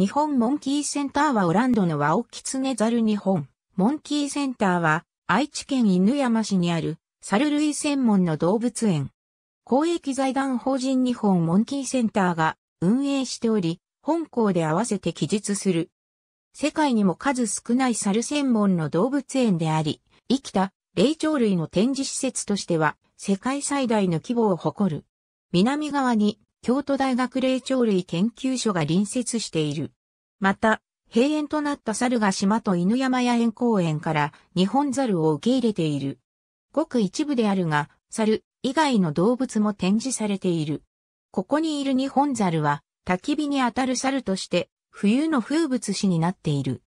日本モンキーセンターはオランドのワオキツネザル日本。モンキーセンターは愛知県犬山市にある猿類専門の動物園。公益財団法人日本モンキーセンターが運営しており、本校で合わせて記述する。世界にも数少ない猿専門の動物園であり、生きた霊長類の展示施設としては世界最大の規模を誇る。南側に京都大学霊長類研究所が隣接している。また、閉園となった猿ヶ島と犬山野園公園から日本猿を受け入れている。ごく一部であるが、猿以外の動物も展示されている。ここにいる日本猿は、焚き火にあたる猿として、冬の風物詩になっている。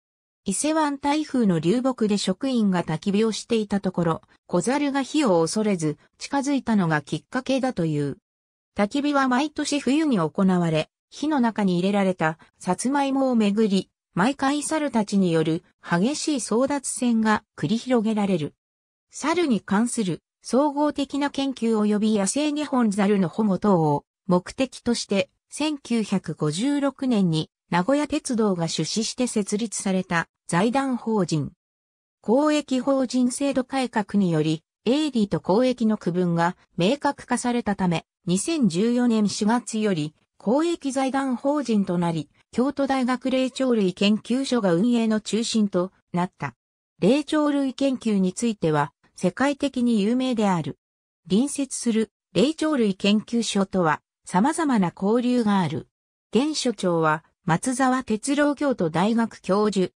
伊勢湾台風の流木で職員が焚き火をしていたところ、小猿が火を恐れず近づいたのがきっかけだという。焚き火は毎年冬に行われ、火の中に入れられたサツマイモをめぐり、毎回猿たちによる激しい争奪戦が繰り広げられる。猿に関する総合的な研究及び野生日本猿の保護等を目的として1956年に名古屋鉄道が出資して設立された財団法人。公益法人制度改革により営利と公益の区分が明確化されたため、2014年4月より公益財団法人となり、京都大学霊長類研究所が運営の中心となった。霊長類研究については世界的に有名である。隣接する霊長類研究所とは様々な交流がある。現所長は松沢哲郎京都大学教授。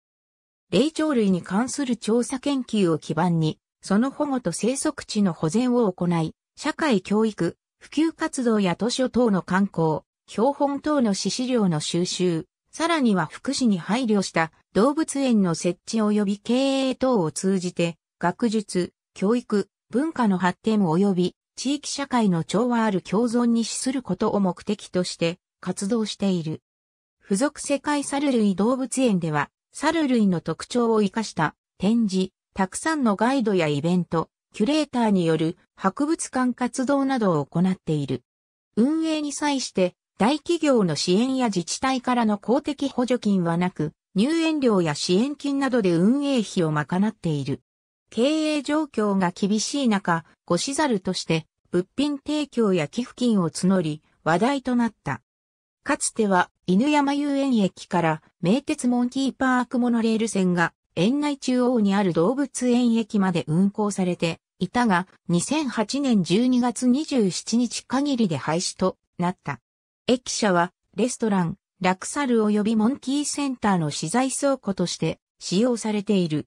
霊長類に関する調査研究を基盤にその保護と生息地の保全を行い、社会教育、普及活動や図書等の観光、標本等の資資料の収集、さらには福祉に配慮した動物園の設置及び経営等を通じて、学術、教育、文化の発展及び地域社会の調和ある共存に資することを目的として活動している。付属世界猿類動物園では、猿類の特徴を生かした展示、たくさんのガイドやイベント、キュレーターによる博物館活動などを行っている。運営に際して大企業の支援や自治体からの公的補助金はなく、入園料や支援金などで運営費を賄っている。経営状況が厳しい中、ごしざるとして物品提供や寄付金を募り話題となった。かつては犬山遊園駅から名鉄モンキーパークモノレール線が園内中央にある動物園駅まで運行されていたが、2008年12月27日限りで廃止となった。駅舎は、レストラン、ラクサル及びモンキーセンターの資材倉庫として使用されている。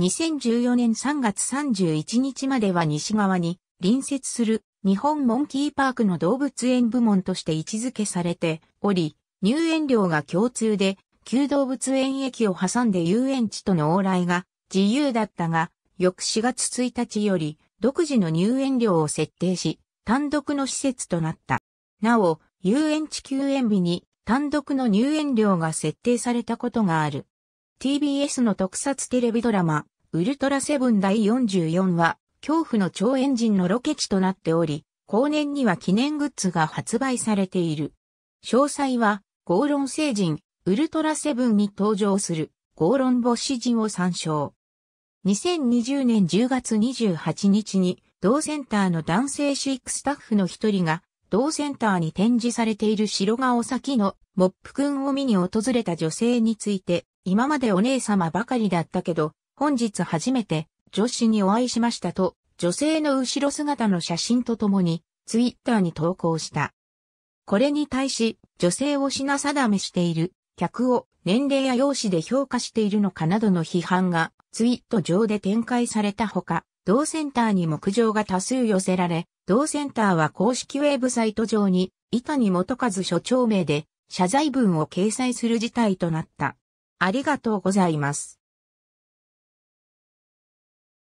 2014年3月31日までは西側に隣接する日本モンキーパークの動物園部門として位置づけされており、入園料が共通で旧動物園駅を挟んで遊園地との往来が自由だったが、翌4月1日より独自の入園料を設定し、単独の施設となった。なお、遊園地休園日に単独の入園料が設定されたことがある。TBS の特撮テレビドラマ、ウルトラセブン第44話、恐怖の超エンジンのロケ地となっており、後年には記念グッズが発売されている。詳細は、ゴーロン星人、ウルトラセブンに登場するゴーロンボジンを参照。2020年10月28日に同センターの男性飼育スタッフの一人が同センターに展示されている白顔先のモップくんを見に訪れた女性について今までお姉様ばかりだったけど本日初めて女子にお会いしましたと女性の後ろ姿の写真とともにツイッターに投稿した。これに対し女性を品定めしている客を年齢や容姿で評価しているのかなどの批判がツイット上で展開されたほか、同センターに目上が多数寄せられ、同センターは公式ウェブサイト上に、伊基元和所長名で謝罪文を掲載する事態となった。ありがとうございます。